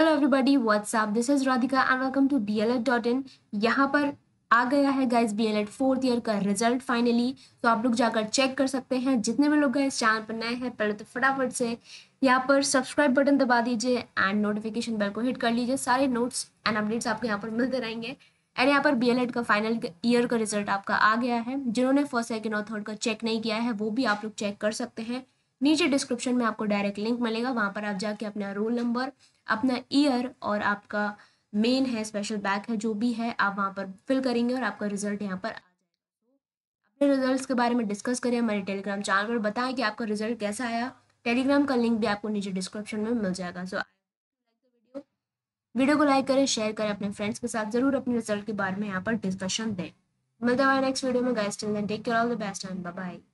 hello everybody what's up this is Radhika and welcome to B L Ed dot in यहाँ पर आ गया है guys B L Ed fourth year का result finally तो आप लोग जाकर चेक कर सकते हैं जितने भी लोग गाइज चैनल पर नए हैं पहले तो फटाफट से यहाँ पर सब्सक्राइब बटन दबा दीजिए एंड नोटिफिकेशन बेल को हिट कर लीजिए सारे नोट्स एंड अपडेट्स आपको यहाँ पर मिलते रहेंगे एंड यहाँ पर बी एल एड का फाइनल ईयर का रिजल्ट आपका आ गया है जिन्होंने फर्स्ट सेकेंड और थर्ड का चेक नहीं किया है वो भी आप लोग चेक कर सकते हैं नीचे डिस्क्रिप्शन में आपको डायरेक्ट लिंक मिलेगा वहाँ पर आप जाके अपना रोल नंबर अपना ईयर और आपका मेन है स्पेशल बैक है जो भी है आप वहाँ पर फिल करेंगे और आपका रिजल्ट यहाँ पर आ अपने रिजल्ट्स के बारे में डिस्कस करें हमारे टेलीग्राम चैनल पर बताएं कि आपका रिजल्ट कैसा आया टेलीग्राम का लिंक भी आपको नीचे डिस्क्रिप्शन में मिल जाएगा सो वीडियो वीडियो को लाइक करें शेयर करें अपने फ्रेंड्स के साथ जरूर अपने रिजल्ट के बारे में यहाँ पर डिस्कशन दें मिलते हैं नेक्स्ट वीडियो में guys till take care all the best and bye